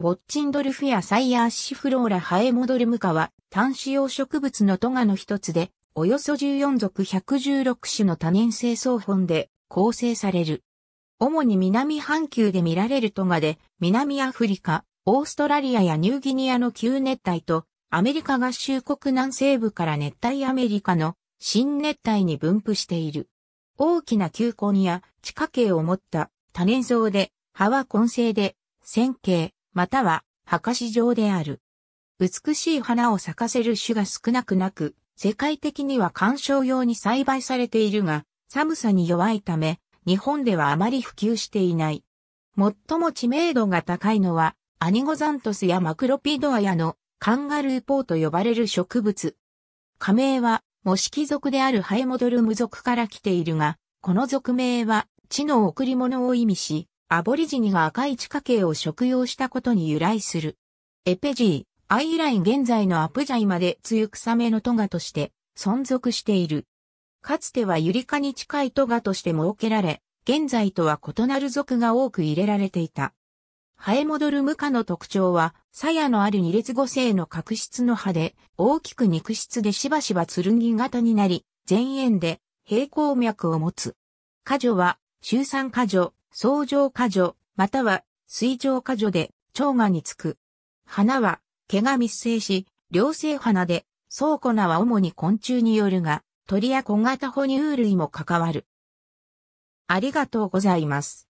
ボッチンドルフやサイヤーシフローラハエモドルムカは、単種用植物のトガの一つで、およそ14属116種の多年生草本で構成される。主に南半球で見られるトガで、南アフリカ、オーストラリアやニューギニアの旧熱帯と、アメリカ合衆国南西部から熱帯アメリカの新熱帯に分布している。大きな球根や地下茎を持った多年草で、葉は根性で、線形、または、墓市場である。美しい花を咲かせる種が少なくなく、世界的には観賞用に栽培されているが、寒さに弱いため、日本ではあまり普及していない。最も知名度が高いのは、アニゴザントスやマクロピドアヤのカンガルーポーと呼ばれる植物。仮名は、模式族であるハエモドルム族から来ているが、この族名は、地の贈り物を意味し、アボリジニが赤い地下茎を食用したことに由来する。エペジー、アイライン現在のアプジャイまで強くサメのトガとして存続している。かつてはユリカに近いトガとして設けられ、現在とは異なる属が多く入れられていた。生え戻る無カの特徴は、鞘のある二列五星の角質の葉で、大きく肉質でしばしば剣型になり、前縁で平行脈を持つ。果女は、周産果女、相乗過剰、または水上過剰で腸がにつく。花は毛が密生し、両性花で、倉庫なは主に昆虫によるが、鳥や小型哺乳類も関わる。ありがとうございます。